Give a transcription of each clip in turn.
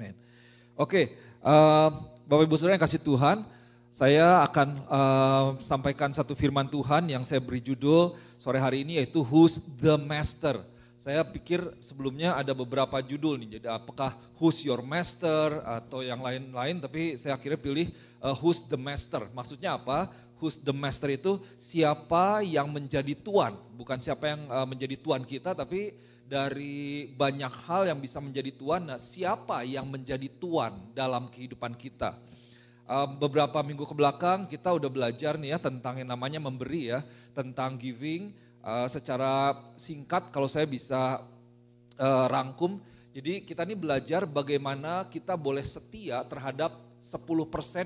Amin. Oke, uh, Bapak Ibu Saudara yang kasih Tuhan, saya akan uh, sampaikan satu firman Tuhan yang saya beri judul sore hari ini yaitu Who's the Master. Saya pikir sebelumnya ada beberapa judul nih, jadi apakah Who's Your Master atau yang lain-lain, tapi saya akhirnya pilih uh, Who's the Master. Maksudnya apa? who's the master itu siapa yang menjadi tuan, bukan siapa yang menjadi tuan kita, tapi dari banyak hal yang bisa menjadi tuan. Nah, siapa yang menjadi tuan dalam kehidupan kita? Ehm, beberapa minggu ke belakang kita udah belajar nih ya tentang yang namanya memberi ya, tentang giving eh, secara singkat kalau saya bisa eh, rangkum. Jadi kita ini belajar bagaimana kita boleh setia terhadap 10%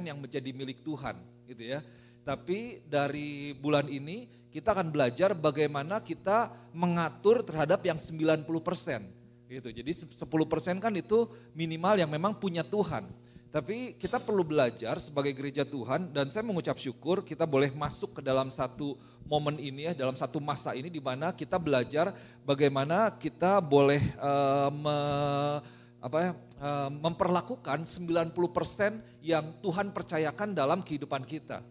yang menjadi milik Tuhan gitu ya. Tapi dari bulan ini kita akan belajar bagaimana kita mengatur terhadap yang 90%. Gitu. Jadi 10% kan itu minimal yang memang punya Tuhan. Tapi kita perlu belajar sebagai gereja Tuhan dan saya mengucap syukur kita boleh masuk ke dalam satu momen ini ya, dalam satu masa ini di mana kita belajar bagaimana kita boleh uh, me, apa ya, uh, memperlakukan 90% yang Tuhan percayakan dalam kehidupan kita.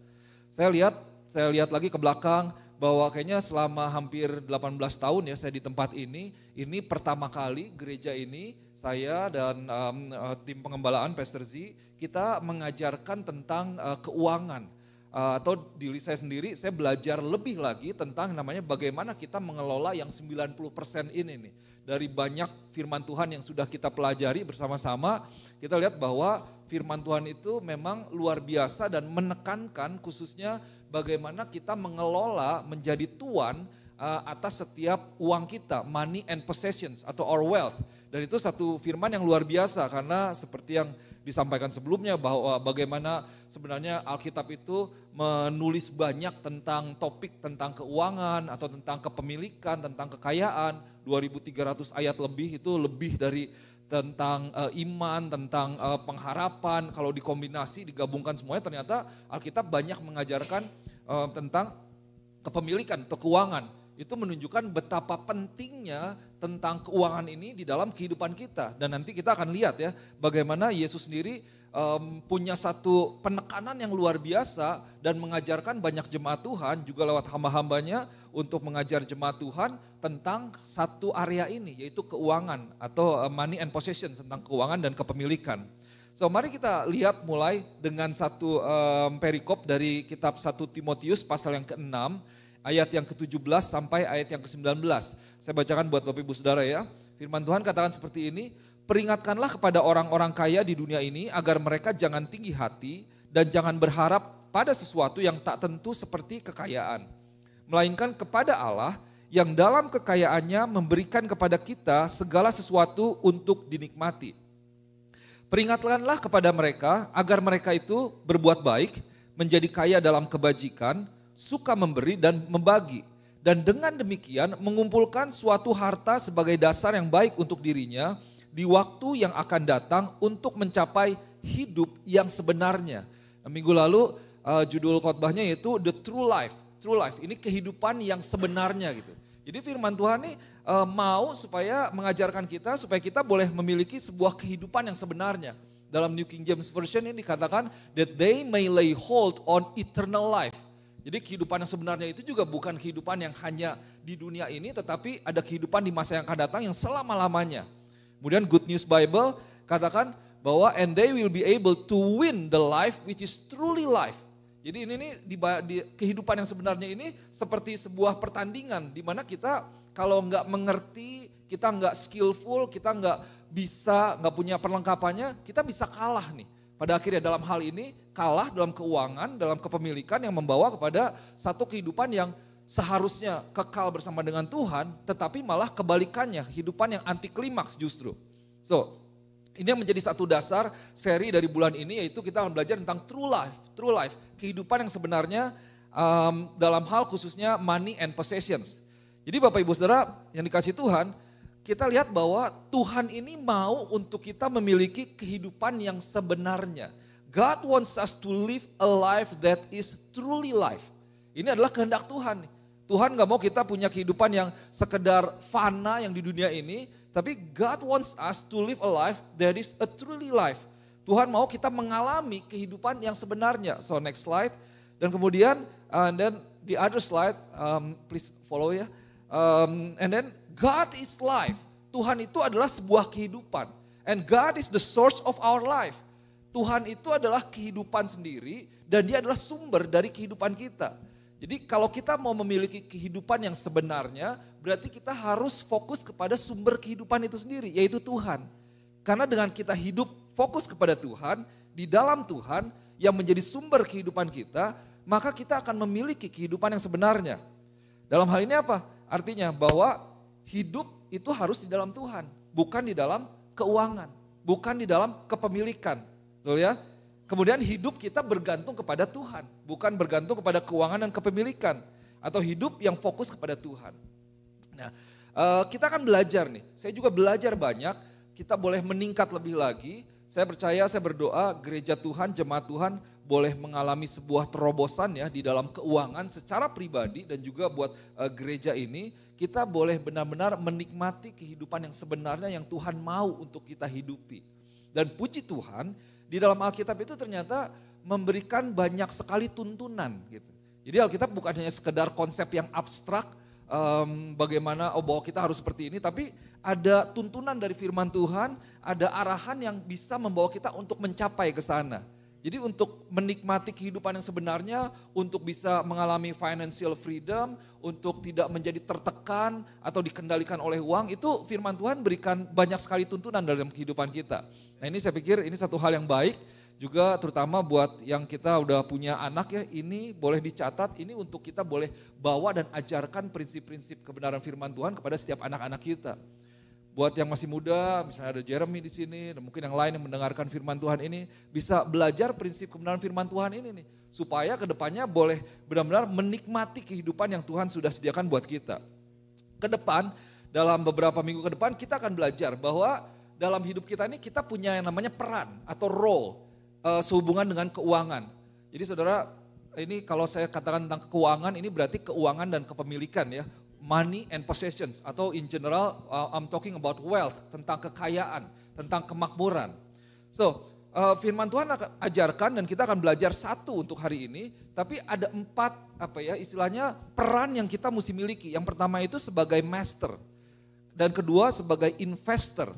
Saya lihat saya lihat lagi ke belakang bahwa kayaknya selama hampir 18 tahun ya saya di tempat ini, ini pertama kali gereja ini saya dan um, tim pengembalaan Pastor Z kita mengajarkan tentang uh, keuangan Eh, atau diri saya sendiri, saya belajar lebih lagi tentang namanya bagaimana kita mengelola yang 90% ini nih. Dari banyak firman Tuhan yang sudah kita pelajari bersama-sama, kita lihat bahwa firman Tuhan itu memang luar biasa dan menekankan khususnya bagaimana kita mengelola menjadi tuan uh, atas setiap uang kita, money and possessions atau our wealth. Dan itu satu firman yang luar biasa karena seperti yang disampaikan sebelumnya bahwa bagaimana sebenarnya Alkitab itu menulis banyak tentang topik tentang keuangan atau tentang kepemilikan, tentang kekayaan. 2300 ayat lebih itu lebih dari tentang e, iman, tentang e, pengharapan. Kalau dikombinasi, digabungkan semuanya ternyata Alkitab banyak mengajarkan e, tentang kepemilikan atau keuangan itu menunjukkan betapa pentingnya tentang keuangan ini di dalam kehidupan kita. Dan nanti kita akan lihat ya bagaimana Yesus sendiri um, punya satu penekanan yang luar biasa dan mengajarkan banyak jemaat Tuhan juga lewat hamba-hambanya untuk mengajar jemaat Tuhan tentang satu area ini yaitu keuangan atau eh, money and possession tentang keuangan dan kepemilikan. So mari kita lihat mulai dengan satu um, perikop dari kitab 1 Timotius pasal yang ke-6 ayat yang ke-17 sampai ayat yang ke-19. Saya bacakan buat Bapak Ibu Saudara ya. Firman Tuhan katakan seperti ini, peringatkanlah kepada orang-orang kaya di dunia ini agar mereka jangan tinggi hati dan jangan berharap pada sesuatu yang tak tentu seperti kekayaan. Melainkan kepada Allah yang dalam kekayaannya memberikan kepada kita segala sesuatu untuk dinikmati. Peringatkanlah kepada mereka agar mereka itu berbuat baik, menjadi kaya dalam kebajikan, suka memberi dan membagi. Dan dengan demikian mengumpulkan suatu harta sebagai dasar yang baik untuk dirinya di waktu yang akan datang untuk mencapai hidup yang sebenarnya. Nah, minggu lalu uh, judul khotbahnya yaitu The True Life. True Life ini kehidupan yang sebenarnya gitu. Jadi firman Tuhan ini uh, eh, mau supaya mengajarkan kita supaya kita boleh memiliki sebuah kehidupan yang sebenarnya dalam New King James Version ini dikatakan that they may lay hold on eternal life. Jadi kehidupan yang sebenarnya itu juga bukan kehidupan yang hanya di dunia ini, tetapi ada kehidupan di masa yang akan datang yang selama-lamanya. Kemudian Good News Bible katakan bahwa and they will be able to win the life which is truly life. Jadi ini nih di, di kehidupan yang sebenarnya ini seperti sebuah pertandingan di mana kita kalau nggak mengerti, kita nggak skillful, kita nggak bisa, nggak punya perlengkapannya, kita bisa kalah nih. Pada akhirnya dalam hal ini kalah dalam keuangan, dalam kepemilikan yang membawa kepada satu kehidupan yang seharusnya kekal bersama dengan Tuhan, tetapi malah kebalikannya, kehidupan yang anti klimaks justru. So, ini yang menjadi satu dasar seri dari bulan ini yaitu kita akan belajar tentang true life, true life, kehidupan yang sebenarnya um, dalam hal khususnya money and possessions. Jadi Bapak Ibu Saudara yang dikasih Tuhan, kita lihat bahwa Tuhan ini mau untuk kita memiliki kehidupan yang sebenarnya. God wants us to live a life that is truly life. Ini adalah kehendak Tuhan. Tuhan gak mau kita punya kehidupan yang sekedar fana yang di dunia ini, tapi God wants us to live a life that is a truly life. Tuhan mau kita mengalami kehidupan yang sebenarnya. So next slide. Dan kemudian, uh, and then the other slide, um, please follow ya. Um, and then God is life. Tuhan itu adalah sebuah kehidupan. And God is the source of our life. Tuhan itu adalah kehidupan sendiri dan dia adalah sumber dari kehidupan kita. Jadi kalau kita mau memiliki kehidupan yang sebenarnya, berarti kita harus fokus kepada sumber kehidupan itu sendiri, yaitu Tuhan. Karena dengan kita hidup fokus kepada Tuhan, di dalam Tuhan yang menjadi sumber kehidupan kita, maka kita akan memiliki kehidupan yang sebenarnya. Dalam hal ini apa? Artinya bahwa hidup itu harus di dalam Tuhan, bukan di dalam keuangan, bukan di dalam kepemilikan, Betul ya? Kemudian hidup kita bergantung kepada Tuhan, bukan bergantung kepada keuangan dan kepemilikan atau hidup yang fokus kepada Tuhan. Nah, eh, kita akan belajar nih. Saya juga belajar banyak, kita boleh meningkat lebih lagi. Saya percaya, saya berdoa gereja Tuhan, jemaat Tuhan boleh mengalami sebuah terobosan ya di dalam keuangan secara pribadi dan juga buat eh, gereja ini kita boleh benar-benar menikmati kehidupan yang sebenarnya yang Tuhan mau untuk kita hidupi. Dan puji Tuhan, di dalam Alkitab itu ternyata memberikan banyak sekali tuntunan gitu. Jadi Alkitab bukan hanya sekedar konsep yang abstrak um, bagaimana oh bahwa kita harus seperti ini tapi ada tuntunan dari firman Tuhan, ada arahan yang bisa membawa kita untuk mencapai ke sana. Jadi untuk menikmati kehidupan yang sebenarnya, untuk bisa mengalami financial freedom, untuk tidak menjadi tertekan atau dikendalikan oleh uang, itu firman Tuhan berikan banyak sekali tuntunan dalam kehidupan kita. Nah ini saya pikir ini satu hal yang baik, juga terutama buat yang kita udah punya anak ya, ini boleh dicatat, ini untuk kita boleh bawa dan ajarkan prinsip-prinsip kebenaran firman Tuhan kepada setiap anak-anak kita buat yang masih muda, misalnya ada Jeremy di sini, dan mungkin yang lain yang mendengarkan firman Tuhan ini, bisa belajar prinsip kebenaran firman Tuhan ini nih. Supaya kedepannya boleh benar-benar menikmati kehidupan yang Tuhan sudah sediakan buat kita. Kedepan, dalam beberapa minggu ke depan kita akan belajar bahwa dalam hidup kita ini kita punya yang namanya peran atau role uh, sehubungan dengan keuangan. Jadi saudara, ini kalau saya katakan tentang keuangan, ini berarti keuangan dan kepemilikan ya money and possessions atau in general uh, I'm talking about wealth tentang kekayaan, tentang kemakmuran. So, uh, firman Tuhan akan ajarkan dan kita akan belajar satu untuk hari ini, tapi ada empat apa ya istilahnya peran yang kita mesti miliki. Yang pertama itu sebagai master dan kedua sebagai investor,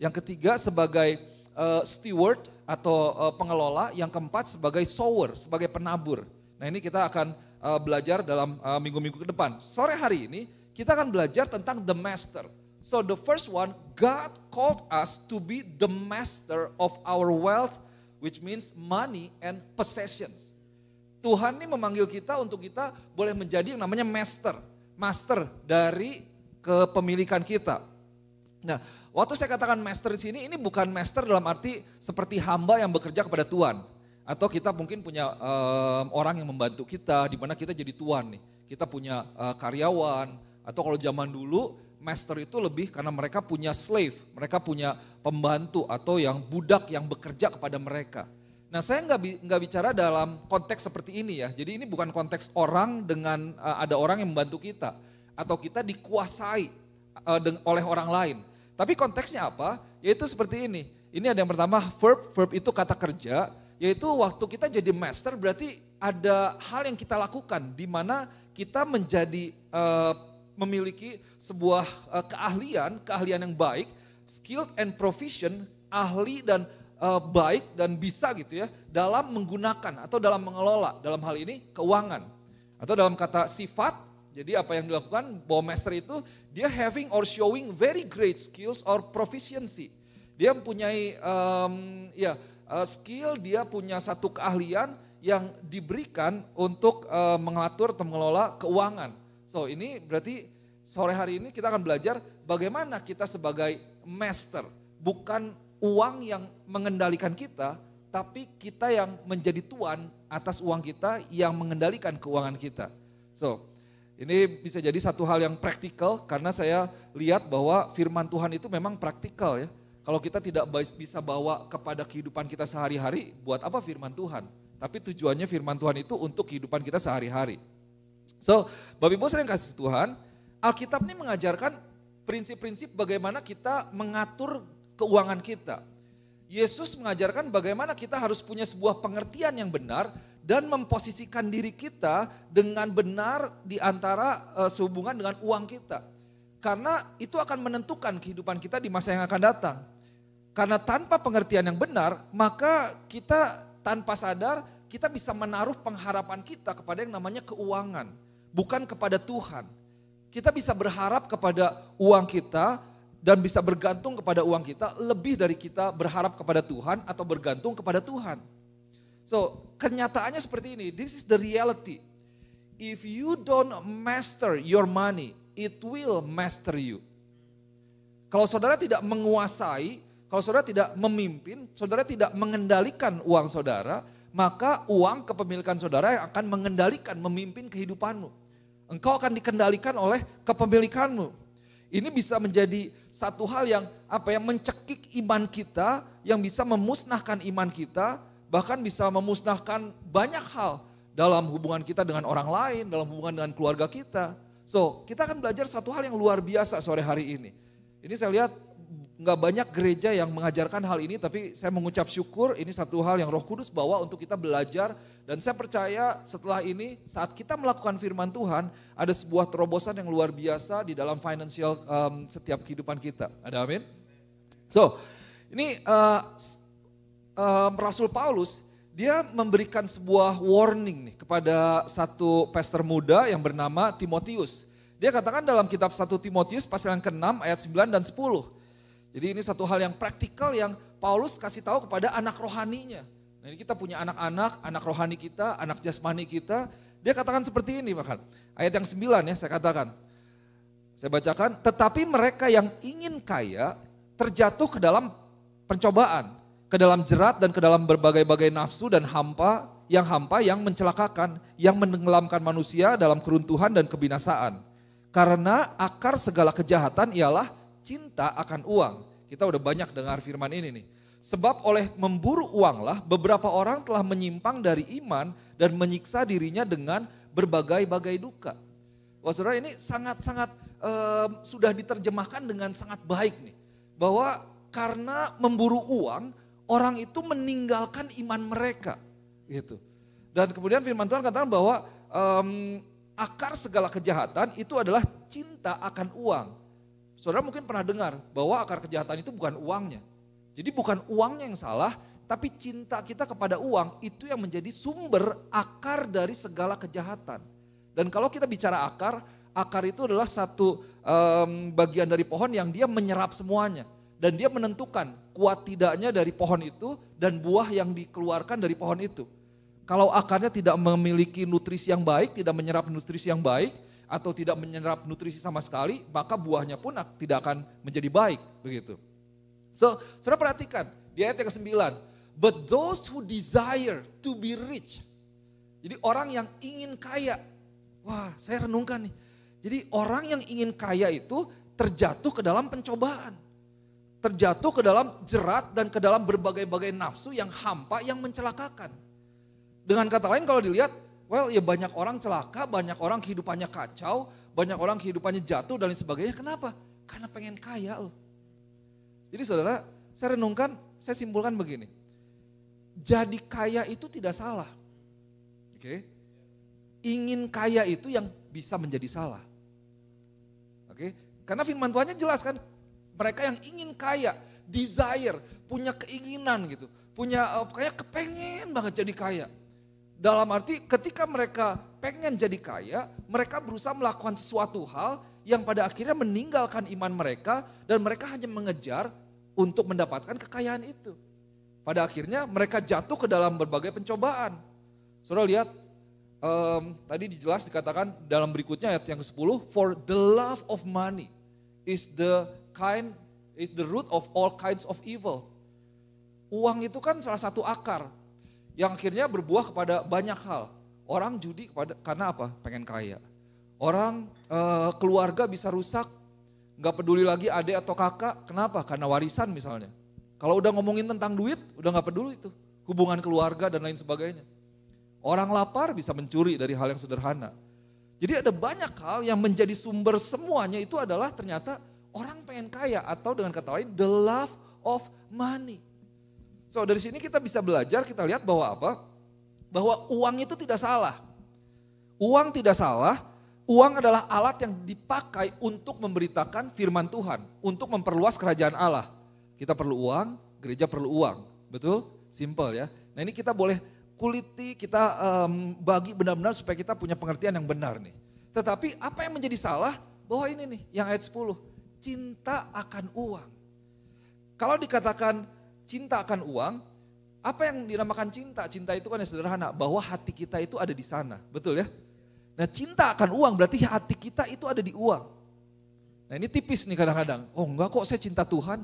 yang ketiga sebagai uh, steward atau uh, pengelola, yang keempat sebagai sower, sebagai penabur. Nah, ini kita akan uh, belajar dalam minggu eh, minggu-minggu ke depan. Sore hari ini kita akan belajar tentang the master. So the first one, God called us to be the master of our wealth, which means money and possessions. Tuhan ini memanggil kita untuk kita boleh menjadi yang namanya master, master dari kepemilikan kita. Nah, waktu saya katakan master di sini, ini bukan master dalam arti seperti hamba yang bekerja kepada Tuhan atau kita mungkin punya um, orang yang membantu kita, di mana kita jadi tuan nih. Kita punya uh, karyawan, atau kalau zaman dulu master itu lebih karena mereka punya slave, mereka punya pembantu atau yang budak yang bekerja kepada mereka. Nah saya nggak nggak bicara dalam konteks seperti ini ya. Jadi ini bukan konteks orang dengan uh, ada orang yang membantu kita atau kita dikuasai uh, oleh orang lain. Tapi konteksnya apa? Yaitu seperti ini. Ini ada yang pertama verb, verb itu kata kerja yaitu waktu kita jadi master berarti ada hal yang kita lakukan di mana kita menjadi uh, memiliki sebuah uh, keahlian, keahlian yang baik, skilled and proficient, ahli dan uh, baik dan bisa gitu ya dalam menggunakan atau dalam mengelola dalam hal ini keuangan. Atau dalam kata sifat jadi apa yang dilakukan bahwa master itu dia having or showing very great skills or proficiency. Dia mempunyai um, ya uh, skill, dia punya satu keahlian yang diberikan untuk uh, mengatur atau mengelola keuangan. So ini berarti sore hari ini kita akan belajar bagaimana kita sebagai master, bukan uang yang mengendalikan kita, tapi kita yang menjadi tuan atas uang kita yang mengendalikan keuangan kita. So, ini bisa jadi satu hal yang praktikal karena saya lihat bahwa firman Tuhan itu memang praktikal ya. Kalau kita tidak bisa bawa kepada kehidupan kita sehari-hari, buat apa firman Tuhan? Tapi tujuannya firman Tuhan itu untuk kehidupan kita sehari-hari. So, Bapak Ibu sering kasih Tuhan, Alkitab ini mengajarkan prinsip-prinsip bagaimana kita mengatur keuangan kita. Yesus mengajarkan bagaimana kita harus punya sebuah pengertian yang benar dan memposisikan diri kita dengan benar di antara uh, sehubungan dengan uang kita. Karena itu akan menentukan kehidupan kita di masa yang akan datang. Karena tanpa pengertian yang benar, maka kita tanpa sadar kita bisa menaruh pengharapan kita kepada yang namanya keuangan, bukan kepada Tuhan. Kita bisa berharap kepada uang kita dan bisa bergantung kepada uang kita lebih dari kita berharap kepada Tuhan atau bergantung kepada Tuhan. So, kenyataannya seperti ini. This is the reality. If you don't master your money, it will master you. Kalau saudara tidak menguasai kalau saudara tidak memimpin, saudara tidak mengendalikan uang saudara, maka uang kepemilikan saudara yang akan mengendalikan, memimpin kehidupanmu. Engkau akan dikendalikan oleh kepemilikanmu. Ini bisa menjadi satu hal yang apa yang mencekik iman kita, yang bisa memusnahkan iman kita, bahkan bisa memusnahkan banyak hal dalam hubungan kita dengan orang lain, dalam hubungan dengan keluarga kita. So, kita akan belajar satu hal yang luar biasa sore hari ini. Ini saya lihat nggak banyak gereja yang mengajarkan hal ini, tapi saya mengucap syukur ini satu hal yang Roh Kudus bawa untuk kita belajar dan saya percaya setelah ini saat kita melakukan firman Tuhan ada sebuah terobosan yang luar biasa di dalam financial um, setiap kehidupan kita. Ada amin? So, ini uh, um, Rasul Paulus dia memberikan sebuah warning nih kepada satu pastor muda yang bernama Timotius. Dia katakan dalam kitab 1 Timotius pasal yang ke-6 ayat 9 dan 10. Jadi ini satu hal yang praktikal yang Paulus kasih tahu kepada anak rohaninya. Nah, ini kita punya anak-anak, anak rohani kita, anak jasmani kita. Dia katakan seperti ini bahkan. Ayat yang sembilan ya saya katakan. Saya bacakan, tetapi mereka yang ingin kaya terjatuh ke dalam pencobaan, ke dalam jerat dan ke dalam berbagai-bagai nafsu dan hampa, yang hampa yang mencelakakan, yang menenggelamkan manusia dalam keruntuhan dan kebinasaan. Karena akar segala kejahatan ialah cinta akan uang kita udah banyak dengar firman ini nih. Sebab oleh memburu uanglah beberapa orang telah menyimpang dari iman dan menyiksa dirinya dengan berbagai-bagai duka. Wah saudara ini sangat-sangat eh, sudah diterjemahkan dengan sangat baik nih. Bahwa karena memburu uang orang itu meninggalkan iman mereka gitu. Dan kemudian firman Tuhan katakan bahwa akar segala kejahatan itu adalah cinta akan uang. Saudara mungkin pernah dengar bahwa akar kejahatan itu bukan uangnya. Jadi bukan uangnya yang salah, tapi cinta kita kepada uang itu yang menjadi sumber akar dari segala kejahatan. Dan kalau kita bicara akar, akar itu adalah satu um, bagian dari pohon yang dia menyerap semuanya dan dia menentukan kuat tidaknya dari pohon itu dan buah yang dikeluarkan dari pohon itu. Kalau akarnya tidak memiliki nutrisi yang baik, tidak menyerap nutrisi yang baik, atau tidak menyerap nutrisi sama sekali, maka buahnya pun tidak akan menjadi baik. Begitu. So, saudara perhatikan di ayat yang ke-9. But those who desire to be rich. Jadi orang yang ingin kaya. Wah, saya renungkan nih. Jadi orang yang ingin kaya itu terjatuh ke dalam pencobaan. Terjatuh ke dalam jerat dan ke dalam berbagai-bagai nafsu yang hampa yang mencelakakan. Dengan kata lain kalau dilihat Well ya banyak orang celaka, banyak orang kehidupannya kacau, banyak orang kehidupannya jatuh dan lain sebagainya. Kenapa? Karena pengen kaya loh. Jadi saudara, saya renungkan, saya simpulkan begini. Jadi kaya itu tidak salah. Oke. Okay? Ingin kaya itu yang bisa menjadi salah. Oke. Okay? Karena firman Tuhannya jelas kan, mereka yang ingin kaya, desire, punya keinginan gitu, punya eh, kayak kepengen banget jadi kaya dalam arti ketika mereka pengen jadi kaya, mereka berusaha melakukan sesuatu hal yang pada akhirnya meninggalkan iman mereka dan mereka hanya mengejar untuk mendapatkan kekayaan itu. Pada akhirnya mereka jatuh ke dalam berbagai pencobaan. Saudara lihat um, tadi dijelas dikatakan dalam berikutnya ayat yang ke-10 for the love of money is the kind is the root of all kinds of evil. Uang itu kan salah satu akar yang akhirnya berbuah kepada banyak hal. Orang judi kepada karena apa? Pengen kaya. Orang e, keluarga bisa rusak, nggak peduli lagi adik atau kakak. Kenapa? Karena warisan misalnya. Kalau udah ngomongin tentang duit, udah nggak peduli itu. Hubungan keluarga dan lain sebagainya. Orang lapar bisa mencuri dari hal yang sederhana. Jadi ada banyak hal yang menjadi sumber semuanya itu adalah ternyata orang pengen kaya atau dengan kata lain the love of money. So dari sini kita bisa belajar, kita lihat bahwa apa? Bahwa uang itu tidak salah. Uang tidak salah, uang adalah alat yang dipakai untuk memberitakan firman Tuhan, untuk memperluas kerajaan Allah. Kita perlu uang, gereja perlu uang, betul? Simple ya. Nah ini kita boleh kuliti, kita um, bagi benar-benar supaya kita punya pengertian yang benar nih. Tetapi apa yang menjadi salah? Bahwa ini nih, yang ayat 10. Cinta akan uang. Kalau dikatakan cinta akan uang, apa yang dinamakan cinta? Cinta itu kan yang sederhana, bahwa hati kita itu ada di sana, betul ya? Nah cinta akan uang berarti hati kita itu ada di uang. Nah ini tipis nih kadang-kadang, oh enggak kok saya cinta Tuhan.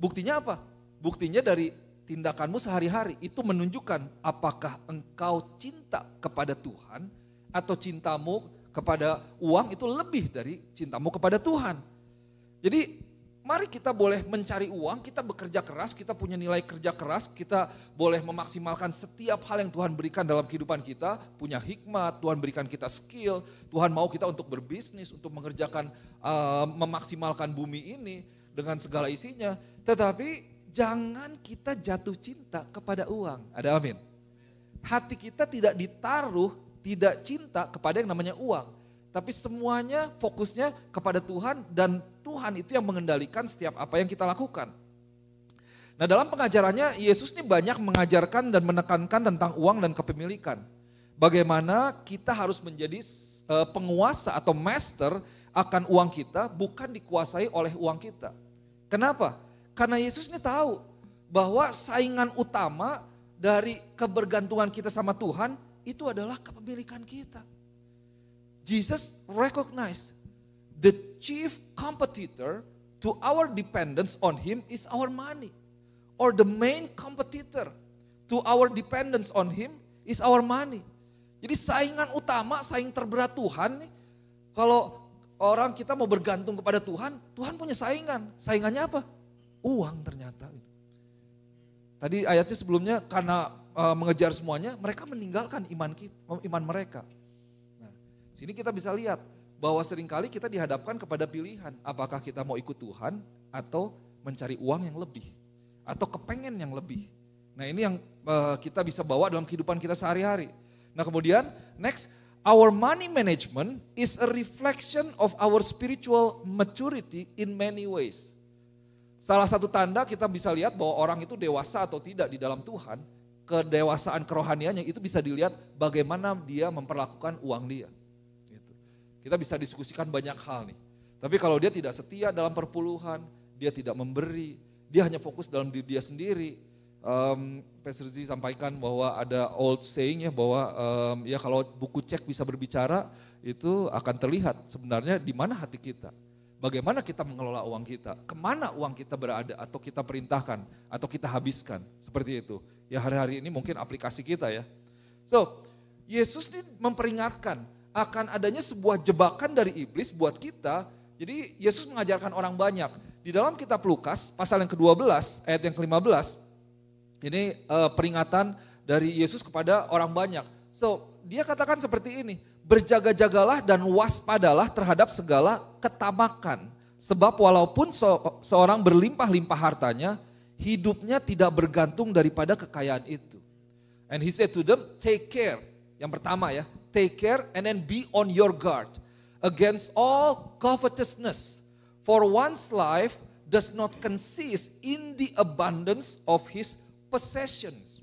Buktinya apa? Buktinya dari tindakanmu sehari-hari, itu menunjukkan apakah engkau cinta kepada Tuhan atau cintamu kepada uang itu lebih dari cintamu kepada Tuhan. Jadi Mari kita boleh mencari uang, kita bekerja keras, kita punya nilai kerja keras, kita boleh memaksimalkan setiap hal yang Tuhan berikan dalam kehidupan kita, punya hikmat, Tuhan berikan kita skill, Tuhan mau kita untuk berbisnis, untuk mengerjakan, uh, memaksimalkan bumi ini dengan segala isinya. Tetapi jangan kita jatuh cinta kepada uang. Ada amin. Hati kita tidak ditaruh, tidak cinta kepada yang namanya uang. Tapi semuanya fokusnya kepada Tuhan dan Tuhan itu yang mengendalikan setiap apa yang kita lakukan. Nah dalam pengajarannya Yesus ini banyak mengajarkan dan menekankan tentang uang dan kepemilikan. Bagaimana kita harus menjadi eh, penguasa atau master akan uang kita bukan dikuasai oleh uang kita. Kenapa? Karena Yesus ini tahu bahwa saingan utama dari kebergantungan kita sama Tuhan itu adalah kepemilikan kita. Jesus recognized the chief competitor to our dependence on Him is our money, or the main competitor to our dependence on Him is our money. Jadi saingan utama, saing terberat Tuhan nih. Kalau orang kita mau bergantung kepada Tuhan, Tuhan punya saingan. Saingannya apa? Uang ternyata. Tadi ayatnya sebelumnya karena uh, mengejar semuanya, mereka meninggalkan iman kita, iman mereka. Sini kita bisa lihat bahwa seringkali kita dihadapkan kepada pilihan apakah kita mau ikut Tuhan atau mencari uang yang lebih atau kepengen yang lebih. Nah, ini yang uh, kita bisa bawa dalam kehidupan kita sehari-hari. Nah, kemudian next our money management is a reflection of our spiritual maturity in many ways. Salah satu tanda kita bisa lihat bahwa orang itu dewasa atau tidak di dalam Tuhan, kedewasaan kerohaniannya itu bisa dilihat bagaimana dia memperlakukan uang dia. Kita bisa diskusikan banyak hal nih. Tapi kalau dia tidak setia dalam perpuluhan, dia tidak memberi, dia hanya fokus dalam diri dia sendiri. Um, Pastor Z sampaikan bahwa ada old saying ya bahwa um, ya kalau buku cek bisa berbicara itu akan terlihat sebenarnya di mana hati kita bagaimana kita mengelola uang kita, kemana uang kita berada, atau kita perintahkan, atau kita habiskan, seperti itu. Ya hari-hari ini mungkin aplikasi kita ya. So, Yesus ini memperingatkan akan adanya sebuah jebakan dari iblis buat kita. Jadi Yesus mengajarkan orang banyak. Di dalam kitab Lukas pasal yang ke-12 ayat yang ke-15 ini uh, peringatan dari Yesus kepada orang banyak. So, dia katakan seperti ini, berjaga-jagalah dan waspadalah terhadap segala ketamakan. Sebab walaupun so, seorang berlimpah-limpah hartanya, hidupnya tidak bergantung daripada kekayaan itu. And he said to them, take care. Yang pertama ya, take care and then be on your guard against all covetousness. For one's life does not consist in the abundance of his possessions.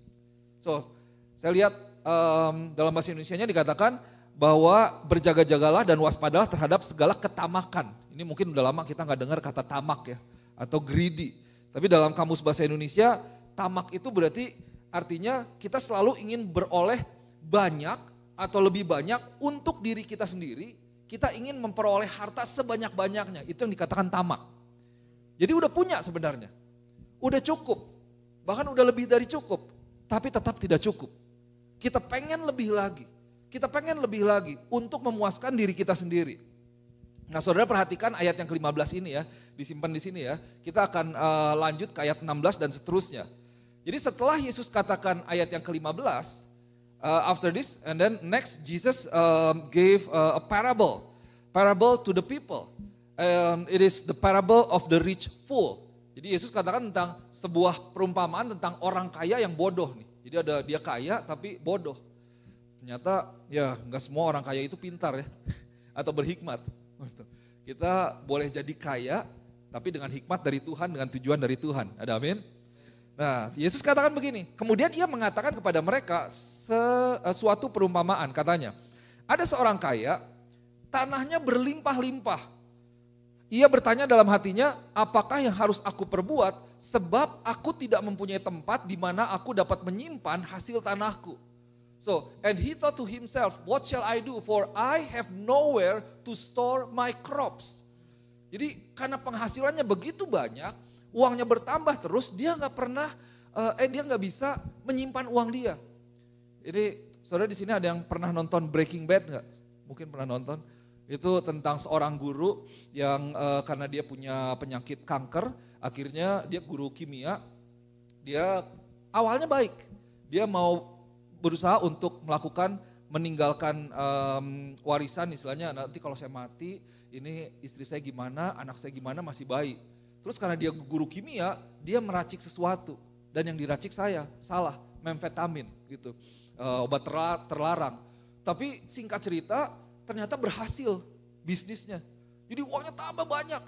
So, saya lihat um, dalam bahasa Indonesia-nya dikatakan bahwa berjaga-jagalah dan waspadalah terhadap segala ketamakan. Ini mungkin udah lama kita nggak dengar kata tamak ya, atau greedy. Tapi dalam kamus bahasa Indonesia, tamak itu berarti artinya kita selalu ingin beroleh banyak atau lebih banyak untuk diri kita sendiri, kita ingin memperoleh harta sebanyak-banyaknya. Itu yang dikatakan tamak. Jadi udah punya sebenarnya. Udah cukup. Bahkan udah lebih dari cukup, tapi tetap tidak cukup. Kita pengen lebih lagi. Kita pengen lebih lagi untuk memuaskan diri kita sendiri. Nah, Saudara perhatikan ayat yang ke-15 ini ya, disimpan di sini ya. Kita akan uh, lanjut ke ayat 16 dan seterusnya. Jadi setelah Yesus katakan ayat yang ke-15, uh, after this and then next Jesus um, gave uh, a parable parable to the people um, it is the parable of the rich fool jadi Yesus katakan tentang sebuah perumpamaan tentang orang kaya yang bodoh nih jadi ada dia kaya tapi bodoh ternyata ya nggak semua orang kaya itu pintar ya atau berhikmat kita boleh jadi kaya tapi dengan hikmat dari Tuhan dengan tujuan dari Tuhan ada amin Nah, Yesus katakan begini. Kemudian ia mengatakan kepada mereka sesuatu eh, perumpamaan katanya. Ada seorang kaya, tanahnya berlimpah-limpah. Ia bertanya dalam hatinya, apakah yang harus aku perbuat sebab aku tidak mempunyai tempat di mana aku dapat menyimpan hasil tanahku. So, and he thought to himself, what shall I do for I have nowhere to store my crops. Jadi karena penghasilannya begitu banyak, uangnya bertambah terus, dia nggak pernah, eh, eh dia nggak bisa menyimpan uang dia. Jadi saudara di sini ada yang pernah nonton Breaking Bad nggak? Mungkin pernah nonton. Itu tentang seorang guru yang eh, karena dia punya penyakit kanker, akhirnya dia guru kimia, dia awalnya baik, dia mau berusaha untuk melakukan meninggalkan um, warisan istilahnya nanti kalau saya mati ini istri saya gimana anak saya gimana masih baik Terus karena dia guru kimia, dia meracik sesuatu. Dan yang diracik saya, salah, memfetamin gitu. Uh, obat terlarang. Tapi singkat cerita, ternyata berhasil bisnisnya. Jadi uangnya tambah banyak.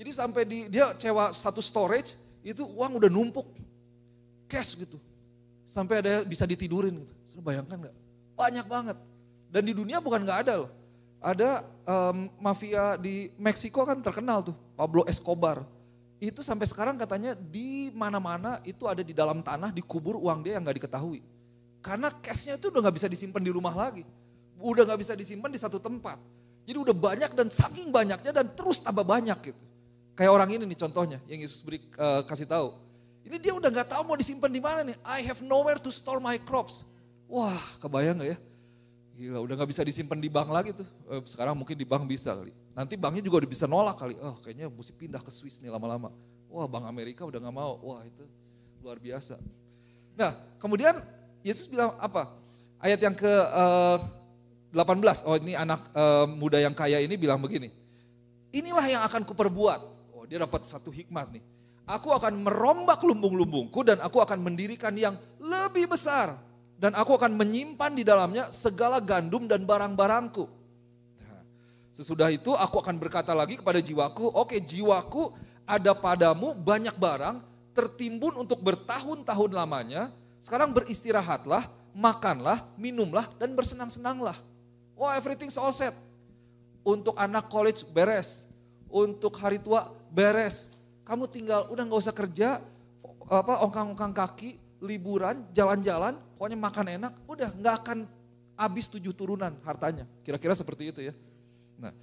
Jadi sampai di, dia cewa satu storage, itu uang udah numpuk. Cash gitu. Sampai ada bisa ditidurin gitu. Sudah bayangkan gak? Banyak banget. Dan di dunia bukan gak ada loh. Ada um, mafia di Meksiko kan terkenal tuh, Pablo Escobar itu sampai sekarang katanya di mana-mana itu ada di dalam tanah dikubur uang dia yang nggak diketahui. Karena cashnya itu udah nggak bisa disimpan di rumah lagi. Udah nggak bisa disimpan di satu tempat. Jadi udah banyak dan saking banyaknya dan terus tambah banyak gitu. Kayak orang ini nih contohnya yang Yesus beri uh, kasih tahu. Ini dia udah nggak tahu mau disimpan di mana nih. I have nowhere to store my crops. Wah, kebayang nggak ya? Gila, udah nggak bisa disimpan di bank lagi tuh. Eh, sekarang mungkin di bank bisa kali. Nanti banknya juga udah bisa nolak kali. Oh kayaknya mesti pindah ke Swiss nih lama-lama. Wah bank Amerika udah nggak mau. Wah itu luar biasa. Nah kemudian Yesus bilang apa? Ayat yang ke uh, eh, 18. Oh ini anak uh, muda yang kaya ini bilang begini. Inilah yang akan kuperbuat. Oh dia dapat satu hikmat nih. Aku akan merombak lumbung-lumbungku dan aku akan mendirikan yang lebih besar dan aku akan menyimpan di dalamnya segala gandum dan barang-barangku. Nah, sesudah itu aku akan berkata lagi kepada jiwaku, oke okay, jiwaku ada padamu banyak barang tertimbun untuk bertahun-tahun lamanya, sekarang beristirahatlah, makanlah, minumlah, dan bersenang-senanglah. Oh everything's all set. Untuk anak college beres, untuk hari tua beres. Kamu tinggal udah gak usah kerja, apa ongkang-ongkang kaki, liburan, jalan-jalan, pokoknya makan enak, udah nggak akan habis tujuh turunan hartanya. Kira-kira seperti itu ya. Nah,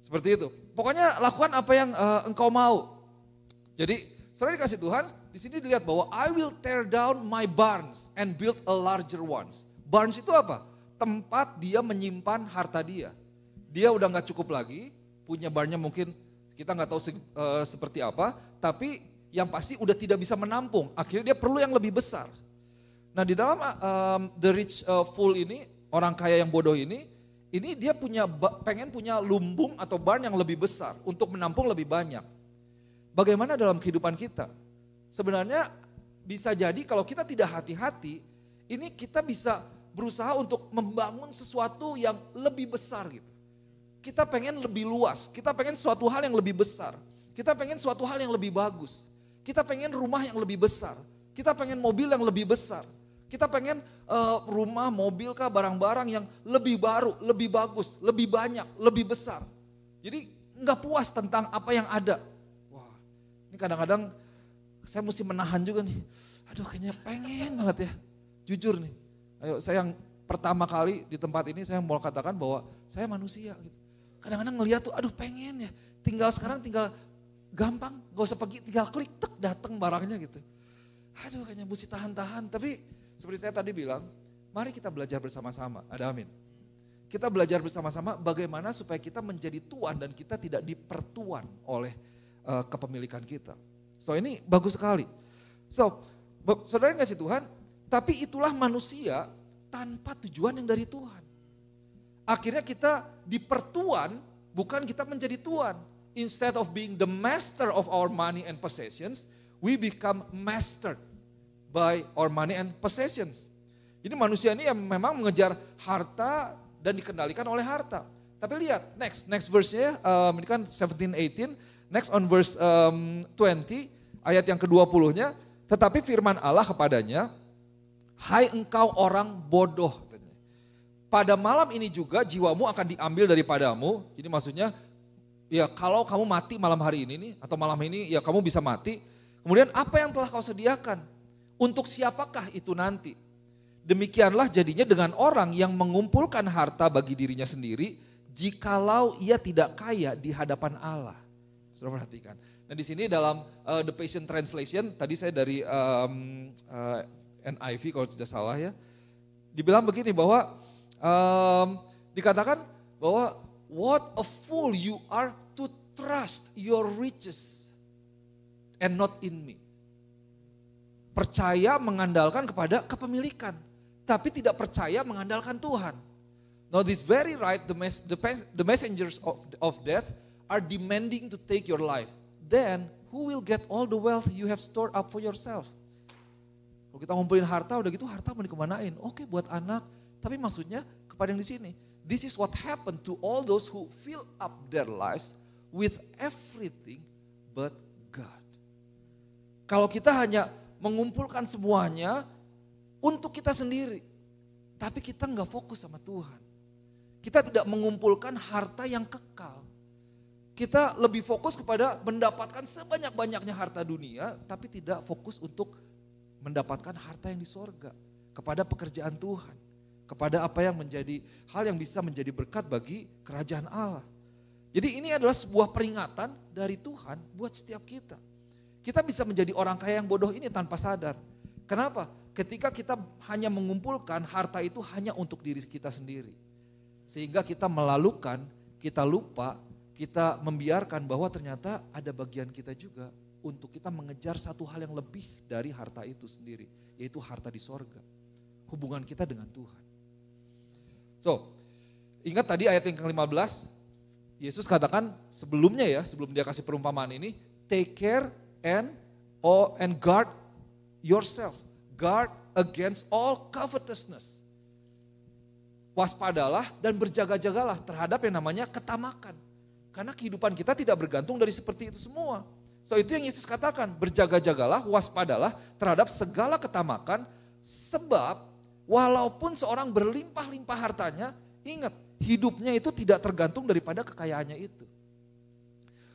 seperti itu. Pokoknya lakukan apa yang uh, engkau mau. Jadi, selain dikasih Tuhan, di sini dilihat bahwa I will tear down my barns and build a larger ones. Barns itu apa? Tempat dia menyimpan harta dia. Dia udah nggak cukup lagi, punya barnya mungkin kita nggak tahu se, uh, seperti apa, tapi yang pasti udah tidak bisa menampung. Akhirnya dia perlu yang lebih besar. Nah di dalam uh, um, The Rich uh, Fool ini, orang kaya yang bodoh ini, ini dia punya pengen punya lumbung atau barn yang lebih besar untuk menampung lebih banyak. Bagaimana dalam kehidupan kita? Sebenarnya bisa jadi kalau kita tidak hati-hati, ini kita bisa berusaha untuk membangun sesuatu yang lebih besar gitu. Kita pengen lebih luas, kita pengen suatu hal yang lebih besar, kita pengen suatu hal yang lebih bagus. Kita pengen rumah yang lebih besar. Kita pengen mobil yang lebih besar. Kita pengen uh, rumah, mobil kah, barang-barang yang lebih baru, lebih bagus, lebih banyak, lebih besar. Jadi nggak puas tentang apa yang ada. Wah, ini kadang-kadang saya mesti menahan juga nih. Aduh, kayaknya pengen banget ya. Jujur nih. Ayo, saya yang pertama kali di tempat ini saya mau katakan bahwa saya manusia gitu. Kadang-kadang ngeliat tuh, aduh pengen ya. Tinggal sekarang tinggal Gampang, gak usah pergi, tinggal klik, tek, datang barangnya gitu. Aduh kayaknya mesti tahan-tahan, tapi seperti saya tadi bilang, mari kita belajar bersama-sama, ada amin. Kita belajar bersama-sama bagaimana supaya kita menjadi tuan dan kita tidak dipertuan oleh uh, kepemilikan kita. So ini bagus sekali. So, saudara yang kasih Tuhan, tapi itulah manusia tanpa tujuan yang dari Tuhan. Akhirnya kita dipertuan, bukan kita menjadi tuan instead of being the master of our money and possessions, we become mastered by our money and possessions. Jadi manusia ini yang memang mengejar harta dan dikendalikan oleh harta. Tapi lihat, next, next verse-nya, um, ini kan 17, 18, next on verse um, 20, ayat yang ke-20-nya, tetapi firman Allah kepadanya, Hai engkau orang bodoh, pada malam ini juga jiwamu akan diambil daripadamu. Ini maksudnya Ya kalau kamu mati malam hari ini nih atau malam ini ya kamu bisa mati. Kemudian apa yang telah kau sediakan? Untuk siapakah itu nanti? Demikianlah jadinya dengan orang yang mengumpulkan harta bagi dirinya sendiri jikalau ia tidak kaya di hadapan Allah. Sudah perhatikan. Nah di sini dalam uh, The Passion Translation tadi saya dari um, uh, eh, NIV kalau tidak salah ya. Dibilang begini bahwa um, dikatakan bahwa What a fool you are to trust your riches and not in me. Percaya mengandalkan kepada kepemilikan, tapi tidak percaya mengandalkan Tuhan. Now this very right, the, mes the, the messengers of, of death are demanding to take your life. Then who will get all the wealth you have stored up for yourself? Kalau kita ngumpulin harta, udah gitu harta mau dikemanain? Oke buat anak, tapi maksudnya kepada yang di sini This is what happened to all those who fill up their lives with everything but God. Kalau kita hanya mengumpulkan semuanya untuk kita sendiri, tapi kita nggak fokus sama Tuhan. Kita tidak mengumpulkan harta yang kekal. Kita lebih fokus kepada mendapatkan sebanyak-banyaknya harta dunia, tapi tidak fokus untuk mendapatkan harta yang di sorga kepada pekerjaan Tuhan kepada apa yang menjadi hal yang bisa menjadi berkat bagi kerajaan Allah. Jadi ini adalah sebuah peringatan dari Tuhan buat setiap kita. Kita bisa menjadi orang kaya yang bodoh ini tanpa sadar. Kenapa? Ketika kita hanya mengumpulkan harta itu hanya untuk diri kita sendiri. Sehingga kita melalukan, kita lupa, kita membiarkan bahwa ternyata ada bagian kita juga untuk kita mengejar satu hal yang lebih dari harta itu sendiri, yaitu harta di sorga. Hubungan kita dengan Tuhan. So, ingat tadi ayat yang ke-15, Yesus katakan sebelumnya ya, sebelum dia kasih perumpamaan ini, take care and oh and guard yourself, guard against all covetousness. Waspadalah dan berjaga-jagalah terhadap yang namanya ketamakan. Karena kehidupan kita tidak bergantung dari seperti itu semua. So itu yang Yesus katakan, berjaga-jagalah, waspadalah terhadap segala ketamakan sebab Walaupun seorang berlimpah-limpah hartanya, ingat, hidupnya itu tidak tergantung daripada kekayaannya itu.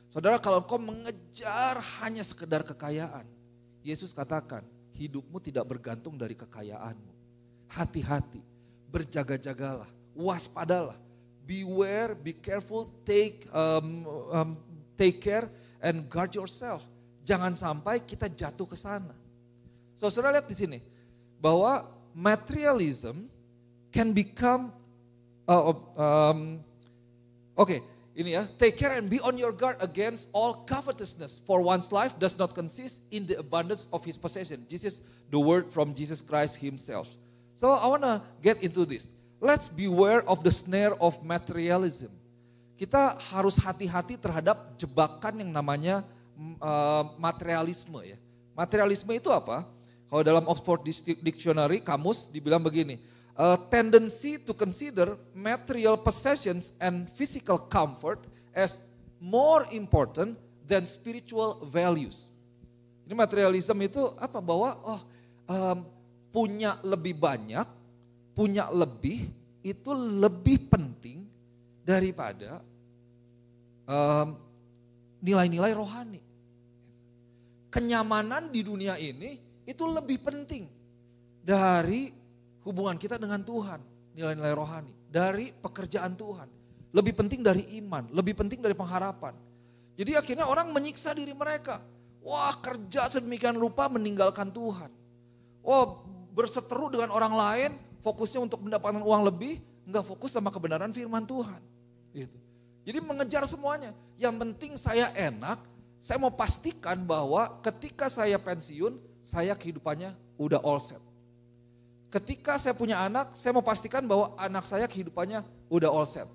Saudara, kalau engkau mengejar hanya sekedar kekayaan, Yesus katakan, hidupmu tidak bergantung dari kekayaanmu. Hati-hati, berjaga-jagalah, waspadalah. Beware, be careful, take um, um, take care and guard yourself. Jangan sampai kita jatuh ke sana. So, saudara lihat di sini bahwa materialism can become uh, uh, um, okay ini ya take care and be on your guard against all covetousness for one's life does not consist in the abundance of his possession this is the word from jesus christ himself so i want to get into this let's beware of the snare of materialism kita harus hati-hati terhadap jebakan yang namanya uh, materialisme ya materialisme itu apa kalau dalam Oxford Dictionary, kamus dibilang begini, a tendency to consider material possessions and physical comfort as more important than spiritual values. Ini materialisme itu apa? Bahwa oh um, punya lebih banyak, punya lebih itu lebih penting daripada nilai nilai-nilai rohani. Kenyamanan di dunia ini itu lebih penting dari hubungan kita dengan Tuhan, nilai-nilai rohani, dari pekerjaan Tuhan, lebih penting dari iman, lebih penting dari pengharapan. Jadi akhirnya orang menyiksa diri mereka. Wah, kerja sedemikian rupa meninggalkan Tuhan. Oh berseteru dengan orang lain, fokusnya untuk mendapatkan uang lebih, nggak fokus sama kebenaran firman Tuhan. Gitu. Jadi mengejar semuanya. Yang penting saya enak, saya mau pastikan bahwa ketika saya pensiun, saya kehidupannya udah all set. Ketika saya punya anak, saya mau pastikan bahwa anak saya kehidupannya udah all set.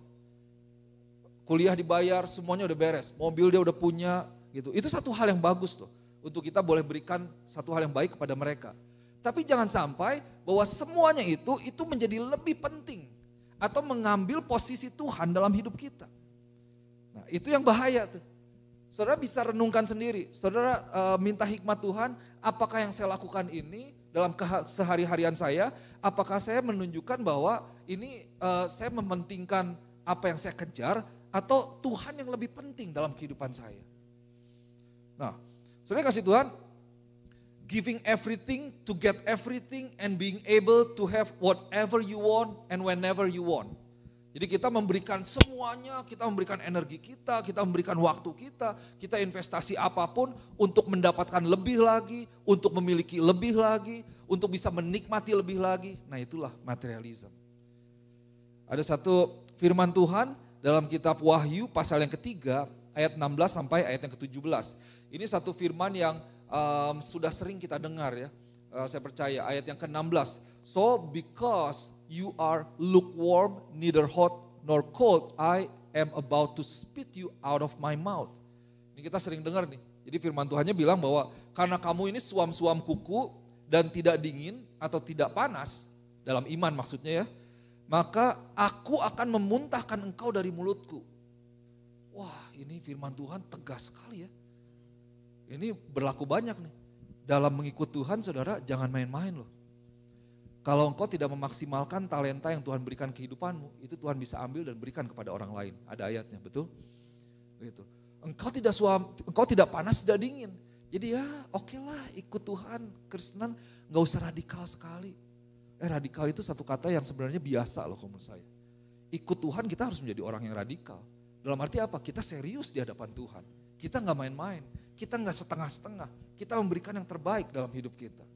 Kuliah dibayar, semuanya udah beres. Mobil dia udah punya, gitu. Itu satu hal yang bagus tuh. Untuk kita boleh berikan satu hal yang baik kepada mereka. Tapi jangan sampai bahwa semuanya itu itu menjadi lebih penting atau mengambil posisi Tuhan dalam hidup kita. Nah, itu yang bahaya tuh. Saudara bisa renungkan sendiri, saudara e, minta hikmat Tuhan, apakah yang saya lakukan ini dalam sehari-harian saya, apakah saya menunjukkan bahwa ini uh, saya mementingkan apa yang saya kejar atau Tuhan yang lebih penting dalam kehidupan saya. Nah, sebenarnya kasih Tuhan, giving everything to get everything and being able to have whatever you want and whenever you want. Jadi kita memberikan semuanya, kita memberikan energi kita, kita memberikan waktu kita, kita investasi apapun untuk mendapatkan lebih lagi, untuk memiliki lebih lagi, untuk bisa menikmati lebih lagi. Nah itulah materialisme. Ada satu firman Tuhan dalam kitab Wahyu pasal yang ketiga ayat 16 sampai ayat yang ke-17. Ini satu firman yang um, sudah sering kita dengar ya. Uh, saya percaya ayat yang ke-16. So because you are lukewarm, neither hot nor cold. I am about to spit you out of my mouth. Ini kita sering dengar nih. Jadi firman Tuhannya bilang bahwa karena kamu ini suam-suam kuku dan tidak dingin atau tidak panas dalam iman maksudnya ya, maka aku akan memuntahkan engkau dari mulutku. Wah, ini firman Tuhan tegas sekali ya. Ini berlaku banyak nih. Dalam mengikut Tuhan, saudara, jangan main-main loh. Kalau engkau tidak memaksimalkan talenta yang Tuhan berikan kehidupanmu, itu Tuhan bisa ambil dan berikan kepada orang lain. Ada ayatnya, betul? Gitu. Engkau tidak suam, engkau tidak panas, tidak dingin. Jadi ya oke lah ikut Tuhan, Kristenan nggak usah radikal sekali. Eh radikal itu satu kata yang sebenarnya biasa loh kalau menurut saya. Ikut Tuhan kita harus menjadi orang yang radikal. Dalam arti apa? Kita serius di hadapan Tuhan. Kita nggak main-main, kita nggak setengah-setengah. Kita memberikan yang terbaik dalam hidup kita.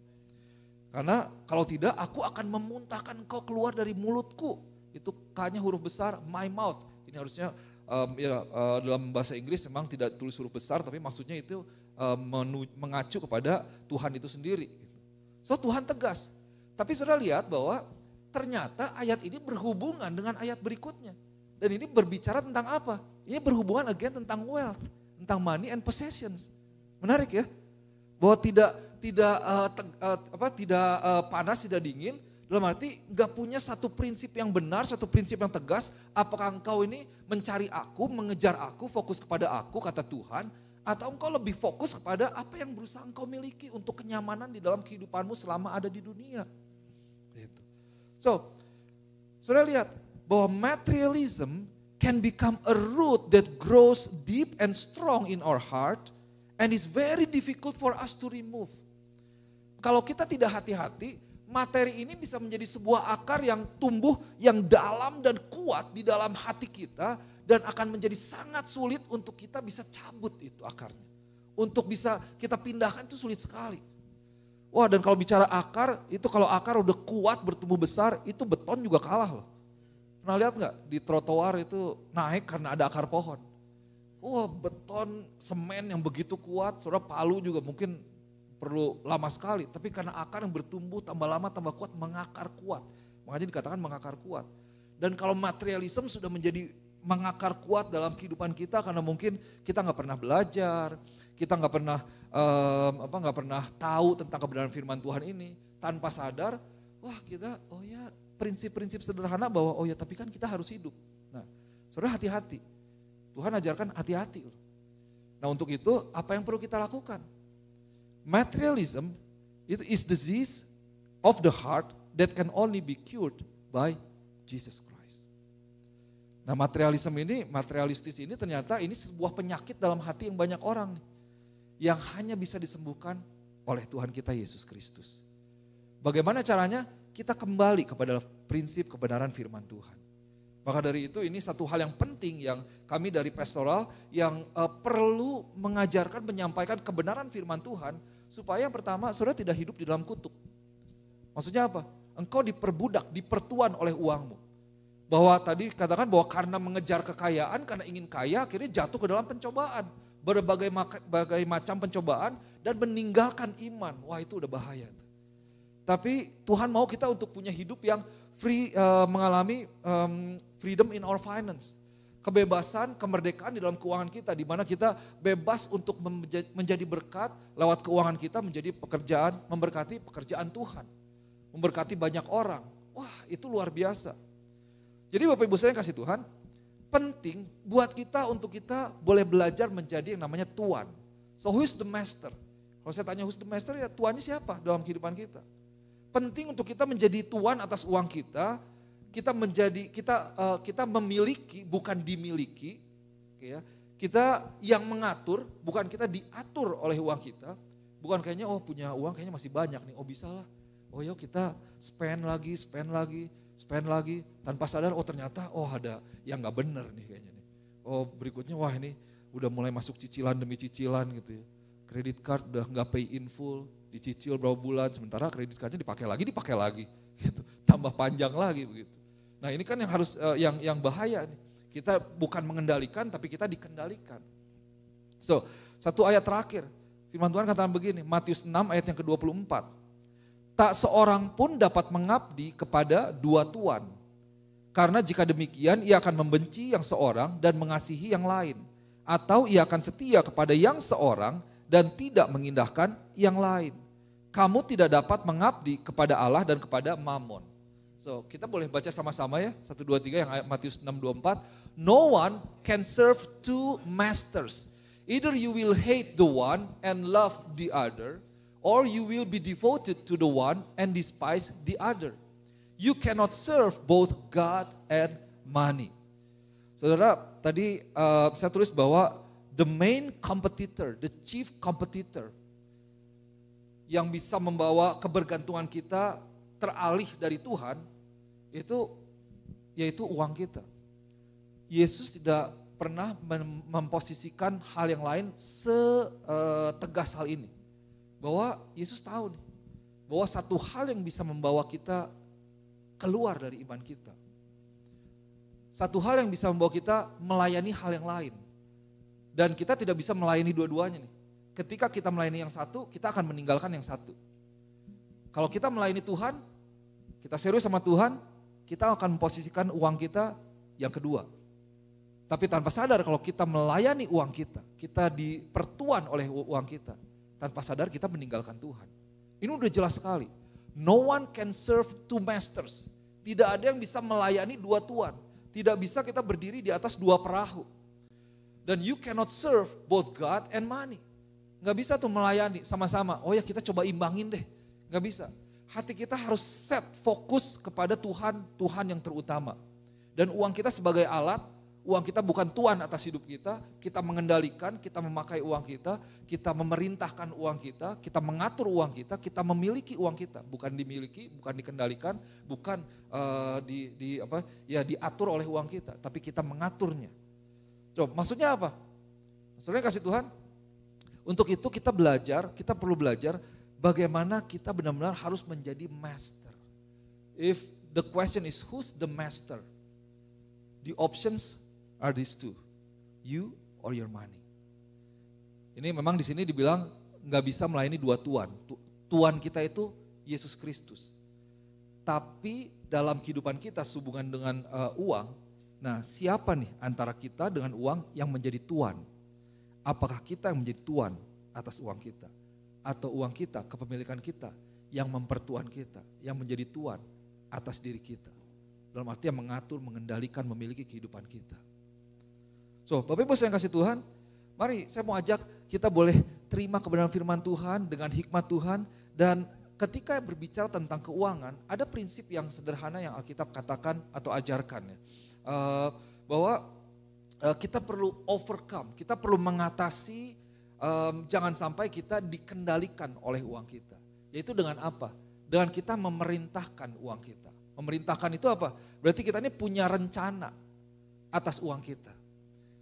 Karena kalau tidak aku akan memuntahkan kau keluar dari mulutku. Itu k huruf besar, my mouth. Ini harusnya um, ya, uh, dalam bahasa Inggris memang tidak tulis huruf besar tapi maksudnya itu uh, mengacu kepada Tuhan itu sendiri. So Tuhan tegas. Tapi saudara lihat bahwa ternyata ayat ini berhubungan dengan ayat berikutnya. Dan ini berbicara tentang apa? Ini berhubungan again tentang wealth, tentang money and possessions. Menarik ya. Bahwa tidak tidak uh, eh, te, uh, eh, apa tidak uh, panas, tidak dingin, dalam arti gak punya satu prinsip yang benar, satu prinsip yang tegas, apakah engkau ini mencari aku, mengejar aku, fokus kepada aku kata Tuhan, atau engkau lebih fokus kepada apa yang berusaha engkau miliki untuk kenyamanan di dalam kehidupanmu selama ada di dunia. Gitu. So, sudah lihat bahwa materialism can become a root that grows deep and strong in our heart and is very difficult for us to remove. Kalau kita tidak hati-hati, materi ini bisa menjadi sebuah akar yang tumbuh, yang dalam dan kuat di dalam hati kita, dan akan menjadi sangat sulit untuk kita bisa cabut itu akarnya. Untuk bisa kita pindahkan itu sulit sekali. Wah dan kalau bicara akar, itu kalau akar udah kuat bertumbuh besar, itu beton juga kalah loh. Pernah lihat nggak di trotoar itu naik karena ada akar pohon. Wah beton, semen yang begitu kuat, saudara palu juga mungkin perlu lama sekali, tapi karena akar yang bertumbuh tambah lama tambah kuat mengakar kuat. Makanya dikatakan mengakar kuat. Dan kalau materialisme sudah menjadi mengakar kuat dalam kehidupan kita karena mungkin kita nggak pernah belajar, kita nggak pernah um, apa nggak pernah tahu tentang kebenaran firman Tuhan ini tanpa sadar, wah kita oh ya prinsip-prinsip sederhana bahwa oh ya tapi kan kita harus hidup. Nah, saudara hati-hati. Tuhan ajarkan hati-hati. Nah untuk itu apa yang perlu kita lakukan? Materialism it is disease of the heart that can only be cured by Jesus Christ. Nah materialism ini, materialistis ini ternyata ini sebuah penyakit dalam hati yang banyak orang. yang hanya bisa disembuhkan oleh Tuhan kita Yesus Kristus. Bagaimana caranya? Kita kembali kepada prinsip kebenaran firman Tuhan. Maka dari itu ini satu hal yang penting yang kami dari pastoral yang uh, perlu mengajarkan menyampaikan kebenaran firman Tuhan Supaya yang pertama, saudara tidak hidup di dalam kutuk. Maksudnya apa? Engkau diperbudak, dipertuan oleh uangmu. Bahwa tadi katakan bahwa karena mengejar kekayaan, karena ingin kaya, akhirnya jatuh ke dalam pencobaan. Berbagai, macam pencobaan dan meninggalkan iman. Wah itu udah bahaya. Tapi Tuhan mau kita untuk punya hidup yang free, uh, mengalami um, freedom in our finance kebebasan, kemerdekaan di dalam keuangan kita, di mana kita bebas untuk menjadi berkat lewat keuangan kita, menjadi pekerjaan, memberkati pekerjaan Tuhan, memberkati banyak orang. Wah, itu luar biasa. Jadi Bapak Ibu saya kasih Tuhan, penting buat kita untuk kita boleh belajar menjadi yang namanya tuan. So who is the master? Kalau saya tanya who is the master ya tuannya siapa dalam kehidupan kita? Penting untuk kita menjadi tuan atas uang kita, kita menjadi kita uh, kita memiliki bukan dimiliki ya kita yang mengatur bukan kita diatur oleh uang kita bukan kayaknya oh punya uang kayaknya masih banyak nih oh bisa lah oh yuk kita spend lagi spend lagi spend lagi tanpa sadar oh ternyata oh ada yang nggak bener nih kayaknya nih oh berikutnya wah ini udah mulai masuk cicilan demi cicilan gitu ya kredit card udah nggak pay in full dicicil berapa bulan sementara kredit cardnya dipakai lagi dipakai lagi gitu tambah panjang lagi begitu Nah ini kan yang harus uh, yang yang bahaya nih. Kita bukan mengendalikan tapi kita dikendalikan. So, satu ayat terakhir. Firman Tuhan katakan begini, Matius 6 ayat yang ke-24. Tak seorang pun dapat mengabdi kepada dua tuan. Karena jika demikian ia akan membenci yang seorang dan mengasihi yang lain. Atau ia akan setia kepada yang seorang dan tidak mengindahkan yang lain. Kamu tidak dapat mengabdi kepada Allah dan kepada Mammon. So kita boleh baca sama-sama ya. 1, 2, 3 yang Matius 6, 4. No one can serve two masters. Either you will hate the one and love the other. Or you will be devoted to the one and despise the other. You cannot serve both God and money. Saudara, tadi uh, saya tulis bahwa the main competitor, the chief competitor yang bisa membawa kebergantungan kita teralih dari Tuhan itu yaitu uang kita. Yesus tidak pernah memposisikan hal yang lain setegas eh, hal ini. Bahwa Yesus tahu nih, bahwa satu hal yang bisa membawa kita keluar dari iman kita. Satu hal yang bisa membawa kita melayani hal yang lain. Dan kita tidak bisa melayani dua-duanya nih. Ketika kita melayani yang satu, kita akan meninggalkan yang satu. Kalau kita melayani Tuhan, kita serius sama Tuhan, kita akan memposisikan uang kita yang kedua. Tapi tanpa sadar kalau kita melayani uang kita, kita dipertuan oleh uang kita. Tanpa sadar kita meninggalkan Tuhan. Ini udah jelas sekali. No one can serve two masters. Tidak ada yang bisa melayani dua tuan. Tidak bisa kita berdiri di atas dua perahu. Dan you cannot serve both God and money. Gak bisa tuh melayani sama-sama. Oh ya kita coba imbangin deh. Gak bisa hati kita harus set fokus kepada Tuhan, Tuhan yang terutama. Dan uang kita sebagai alat, uang kita bukan Tuhan atas hidup kita, kita mengendalikan, kita memakai uang kita, kita memerintahkan uang kita, kita mengatur uang kita, kita memiliki uang kita, bukan dimiliki, bukan dikendalikan, bukan uh, di, di apa ya diatur oleh uang kita, tapi kita mengaturnya. Coba, maksudnya apa? Maksudnya kasih Tuhan. Untuk itu kita belajar, kita perlu belajar bagaimana kita benar-benar harus menjadi master. If the question is who's the master? The options are these two, you or your money. Ini memang di sini dibilang nggak bisa melayani dua tuan. Tuan kita itu Yesus Kristus. Tapi dalam kehidupan kita hubungan dengan uh, uang, nah siapa nih antara kita dengan uang yang menjadi tuan? Apakah kita yang menjadi tuan atas uang kita? atau uang kita, kepemilikan kita yang mempertuan kita, yang menjadi tuan atas diri kita. Dalam arti yang mengatur, mengendalikan, memiliki kehidupan kita. So, Bapak Ibu saya yang kasih Tuhan, mari saya mau ajak kita boleh terima kebenaran firman Tuhan dengan hikmat Tuhan dan ketika berbicara tentang keuangan, ada prinsip yang sederhana yang Alkitab katakan atau ajarkan ya. Uh, bahwa eh, kita perlu overcome, kita perlu mengatasi um, jangan sampai kita dikendalikan oleh uang kita. Yaitu dengan apa? Dengan kita memerintahkan uang kita. Memerintahkan itu apa? Berarti kita ini punya rencana atas uang kita.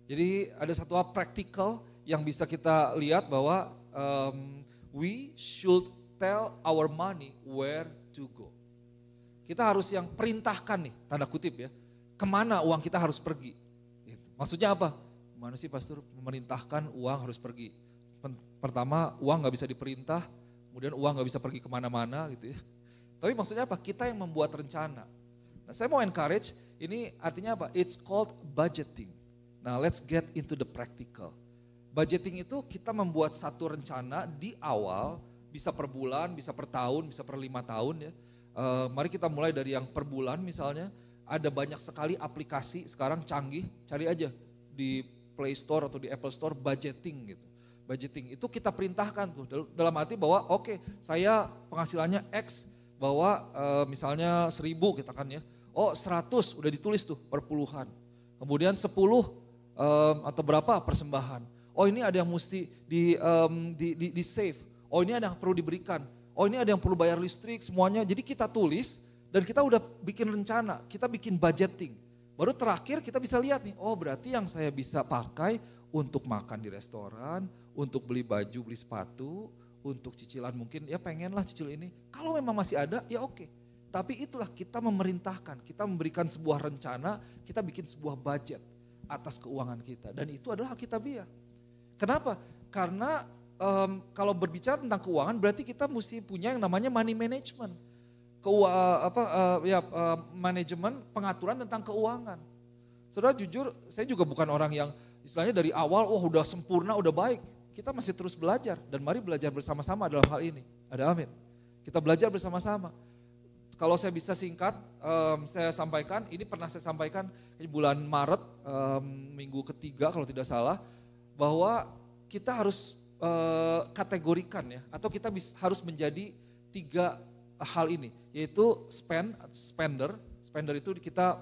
Jadi ada satu hal praktikal yang bisa kita lihat bahwa um, we should tell our money where to go. Kita harus yang perintahkan nih, tanda kutip ya, kemana uang kita harus pergi. Gitu. Maksudnya apa? Mana sih pastor memerintahkan uang harus pergi? Pertama, uang nggak bisa diperintah, kemudian uang nggak bisa pergi kemana-mana gitu ya. Tapi maksudnya apa? Kita yang membuat rencana. Nah, saya mau encourage, ini artinya apa? It's called budgeting. Nah, let's get into the practical. Budgeting itu kita membuat satu rencana di awal, bisa per bulan, bisa per tahun, bisa per lima tahun ya. Uh, mari kita mulai dari yang per bulan misalnya. Ada banyak sekali aplikasi sekarang canggih, cari aja di Play Store atau di Apple Store budgeting gitu budgeting. Itu kita perintahkan tuh dalam arti bahwa oke okay, saya penghasilannya X bahwa e, eh, misalnya seribu kita gitu kan ya. Oh seratus udah ditulis tuh perpuluhan. Kemudian sepuluh e, atau berapa persembahan. Oh ini ada yang mesti di, um, di, di, di save. Oh ini ada yang perlu diberikan. Oh ini ada yang perlu bayar listrik semuanya. Jadi kita tulis dan kita udah bikin rencana, kita bikin budgeting. Baru terakhir kita bisa lihat nih, oh berarti yang saya bisa pakai untuk makan di restoran, untuk beli baju, beli sepatu, untuk cicilan mungkin ya pengenlah cicil ini. Kalau memang masih ada ya oke. Tapi itulah kita memerintahkan, kita memberikan sebuah rencana, kita bikin sebuah budget atas keuangan kita. Dan itu adalah Alkitabiah. Kenapa? Karena um, kalau berbicara tentang keuangan berarti kita mesti punya yang namanya money management. Keua, apa, uh, ya, uh, manajemen pengaturan tentang keuangan. Saudara jujur, saya juga bukan orang yang istilahnya dari awal, wah udah sempurna, udah baik. Kita masih terus belajar dan mari belajar bersama-sama dalam hal ini. Ada amin. Kita belajar bersama-sama. Kalau saya bisa singkat, um, saya sampaikan, ini pernah saya sampaikan bulan Maret, um, minggu ketiga kalau tidak salah, bahwa kita harus uh, kategorikan ya, atau kita bis, harus menjadi tiga hal ini, yaitu spend, spender, spender itu kita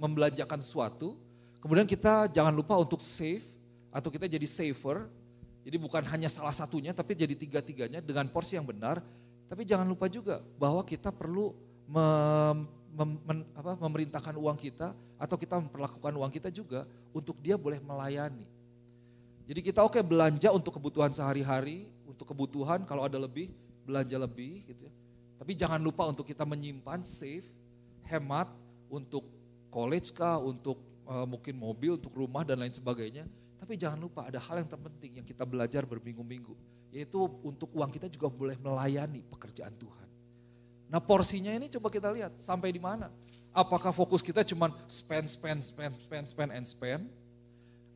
membelanjakan sesuatu, kemudian kita jangan lupa untuk save atau kita jadi saver jadi bukan hanya salah satunya tapi jadi tiga-tiganya dengan porsi yang benar. Tapi jangan lupa juga bahwa kita perlu mem, mem, men, apa, memerintahkan uang kita atau kita memperlakukan uang kita juga untuk dia boleh melayani. Jadi kita oke okay, belanja untuk kebutuhan sehari-hari, untuk kebutuhan kalau ada lebih belanja lebih gitu ya. Tapi jangan lupa untuk kita menyimpan save, hemat untuk college kah, untuk uh, mungkin mobil, untuk rumah dan lain sebagainya tapi jangan lupa ada hal yang terpenting yang kita belajar berminggu-minggu. Yaitu untuk uang kita juga boleh melayani pekerjaan Tuhan. Nah porsinya ini coba kita lihat sampai di mana. Apakah fokus kita cuma spend, spend, spend, spend, spend, and spend?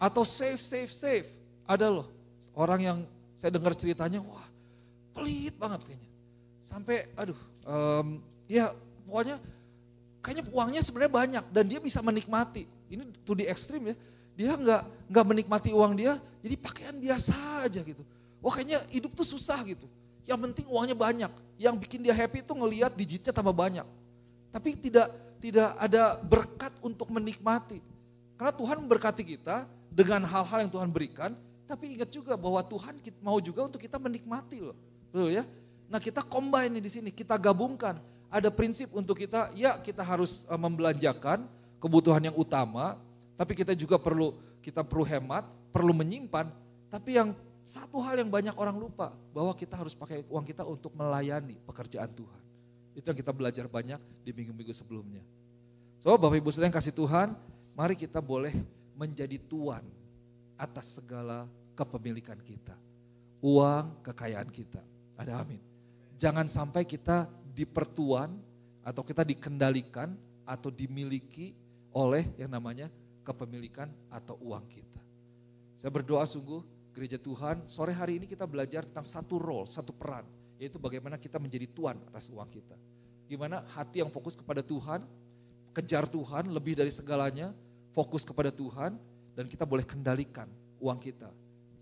Atau save, save, save? Ada loh orang yang saya dengar ceritanya, wah pelit banget kayaknya. Sampai aduh, um, ya pokoknya kayaknya uangnya sebenarnya banyak dan dia bisa menikmati. Ini tuh di ekstrim ya dia nggak nggak menikmati uang dia, jadi pakaian biasa aja gitu. Wah kayaknya hidup tuh susah gitu. Yang penting uangnya banyak. Yang bikin dia happy itu ngelihat digitnya tambah banyak. Tapi tidak tidak ada berkat untuk menikmati. Karena Tuhan memberkati kita dengan hal-hal yang Tuhan berikan, tapi ingat juga bahwa Tuhan mau juga untuk kita menikmati loh. Betul ya? Nah kita combine di sini, kita gabungkan. Ada prinsip untuk kita, ya kita harus eh, membelanjakan kebutuhan yang utama, tapi kita juga perlu kita perlu hemat, perlu menyimpan, tapi yang satu hal yang banyak orang lupa bahwa kita harus pakai uang kita untuk melayani pekerjaan Tuhan. Itu yang kita belajar banyak di minggu-minggu sebelumnya. So Bapak Ibu sedang kasih Tuhan, mari kita boleh menjadi tuan atas segala kepemilikan kita. Uang, kekayaan kita. Ada amin. Jangan sampai kita dipertuan atau kita dikendalikan atau dimiliki oleh yang namanya kepemilikan atau uang kita. Saya berdoa sungguh gereja Tuhan, sore hari ini kita belajar tentang satu role, satu peran, yaitu bagaimana kita menjadi tuan atas uang kita. Gimana hati yang fokus kepada Tuhan, kejar Tuhan lebih dari segalanya, fokus kepada Tuhan, dan kita boleh kendalikan uang kita.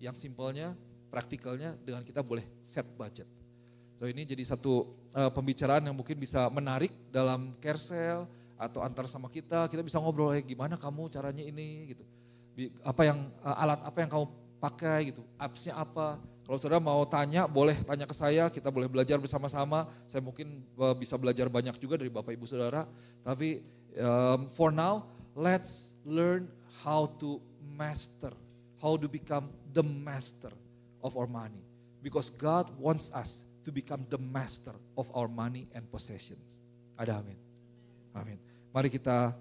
Yang simpelnya, praktikalnya dengan kita boleh set budget. So ini jadi satu uh, pembicaraan yang mungkin bisa menarik dalam Kersel, atau antar sama kita, kita bisa ngobrol kayak eh, gimana kamu caranya ini gitu. Apa yang eh, alat apa yang kamu pakai gitu, appsnya apa. Kalau saudara mau tanya, boleh tanya ke saya, kita boleh belajar bersama-sama. Saya mungkin eh, bisa belajar banyak juga dari Bapak Ibu Saudara. Tapi um, for now, let's learn how to master, how to become the master of our money. Because God wants us to become the master of our money and possessions. Ada amin. Amin. Mari kita